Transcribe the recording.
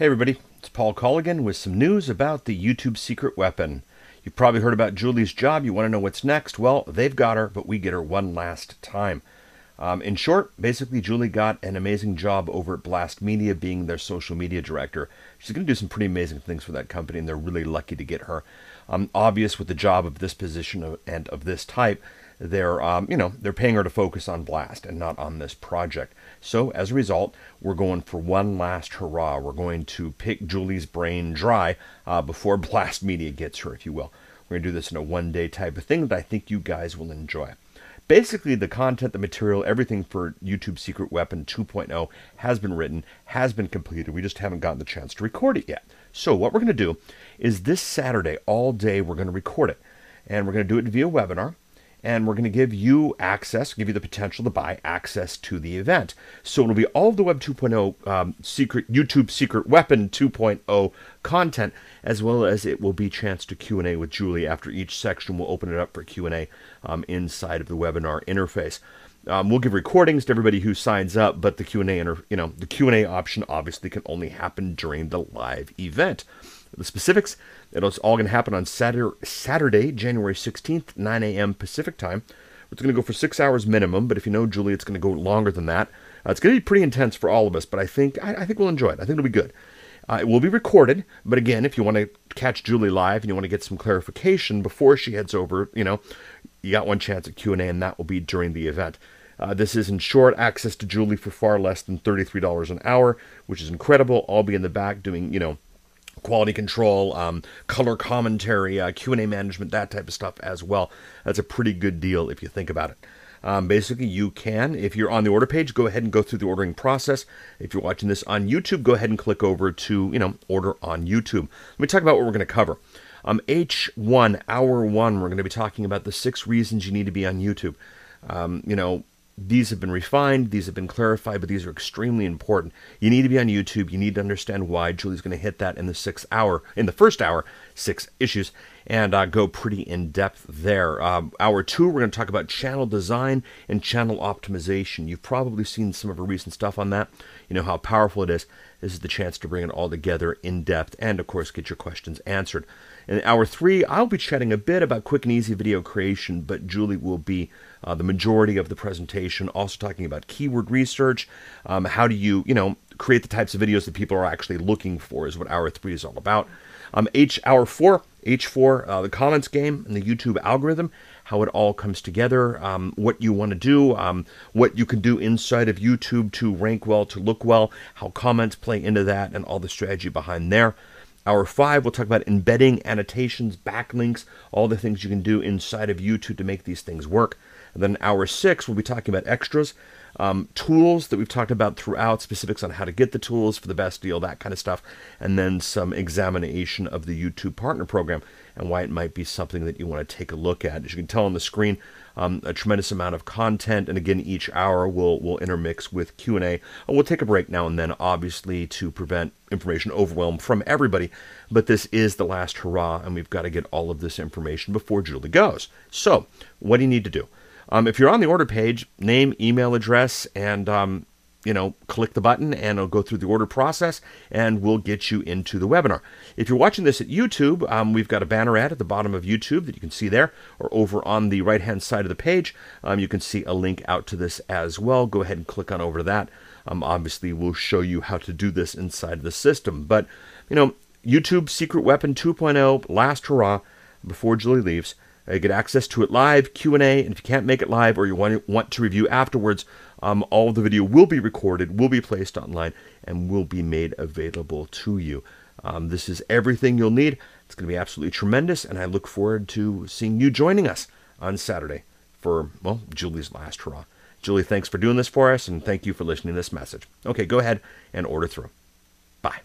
Hey everybody, it's Paul Colligan with some news about the YouTube secret weapon. You've probably heard about Julie's job, you want to know what's next. Well, they've got her, but we get her one last time. Um, in short, basically, Julie got an amazing job over at Blast Media being their social media director. She's going to do some pretty amazing things for that company, and they're really lucky to get her. Um, obvious with the job of this position and of this type they're um, you know they're paying her to focus on Blast and not on this project. So as a result, we're going for one last hurrah. We're going to pick Julie's brain dry uh, before Blast Media gets her, if you will. We're gonna do this in a one-day type of thing that I think you guys will enjoy. Basically, the content, the material, everything for YouTube Secret Weapon 2.0 has been written, has been completed. We just haven't gotten the chance to record it yet. So what we're going to do is this Saturday, all day, we're going to record it. And we're going to do it via webinar and we're going to give you access, give you the potential to buy access to the event. So it'll be all of the Web 2.0 um, secret YouTube secret weapon 2.0 content, as well as it will be chance to Q and A with Julie after each section. We'll open it up for Q and A um, inside of the webinar interface. Um, we'll give recordings to everybody who signs up, but the Q and A, you know, the Q and A option obviously can only happen during the live event the specifics. It's all going to happen on Saturday, January 16th, 9 a.m. Pacific time. It's going to go for six hours minimum, but if you know Julie, it's going to go longer than that. Uh, it's going to be pretty intense for all of us, but I think I, I think we'll enjoy it. I think it'll be good. Uh, it will be recorded, but again, if you want to catch Julie live and you want to get some clarification before she heads over, you know, you got one chance at Q and A, and that will be during the event. Uh, this is in short access to Julie for far less than $33 an hour, which is incredible. I'll be in the back doing, you know, quality control, um, color commentary, uh, Q&A management, that type of stuff as well. That's a pretty good deal if you think about it. Um, basically, you can, if you're on the order page, go ahead and go through the ordering process. If you're watching this on YouTube, go ahead and click over to, you know, order on YouTube. Let me talk about what we're going to cover. Um, H1, hour one, we're going to be talking about the six reasons you need to be on YouTube. Um, you know, these have been refined, these have been clarified, but these are extremely important. You need to be on YouTube. You need to understand why. Julie's going to hit that in the sixth hour, in the first hour, six issues and uh, go pretty in depth there. Um, hour two, we're going to talk about channel design and channel optimization. You've probably seen some of her recent stuff on that. You know how powerful it is. This is the chance to bring it all together in depth and, of course, get your questions answered. In hour three, I'll be chatting a bit about quick and easy video creation, but Julie will be uh, the majority of the presentation. Also, talking about keyword research. Um, how do you, you know, create the types of videos that people are actually looking for is what hour three is all about. Um, H hour four, H4, uh, the comments game and the YouTube algorithm, how it all comes together, um, what you want to do, um, what you can do inside of YouTube to rank well, to look well, how comments play into that, and all the strategy behind there. Hour five, we'll talk about embedding, annotations, backlinks, all the things you can do inside of YouTube to make these things work. And then hour six, we'll be talking about extras, um, tools that we've talked about throughout, specifics on how to get the tools for the best deal, that kind of stuff, and then some examination of the YouTube Partner Program and why it might be something that you want to take a look at. As you can tell on the screen, um, a tremendous amount of content, and again, each hour will will intermix with Q and A. We'll take a break now and then, obviously, to prevent information overwhelm from everybody. But this is the last hurrah, and we've got to get all of this information before Julie goes. So, what do you need to do? Um, if you're on the order page, name, email address, and um, you know, click the button and it'll go through the order process and we'll get you into the webinar. If you're watching this at YouTube, um, we've got a banner ad at the bottom of YouTube that you can see there or over on the right hand side of the page. Um, you can see a link out to this as well. Go ahead and click on over to that. Um, obviously, we'll show you how to do this inside the system. But, you know, YouTube Secret Weapon 2.0, last hurrah before Julie leaves uh, get access to it live, Q&A, and if you can't make it live or you want, want to review afterwards, um, all the video will be recorded, will be placed online, and will be made available to you. Um, this is everything you'll need. It's going to be absolutely tremendous, and I look forward to seeing you joining us on Saturday for, well, Julie's last hurrah. Julie, thanks for doing this for us, and thank you for listening to this message. Okay, go ahead and order through. Bye.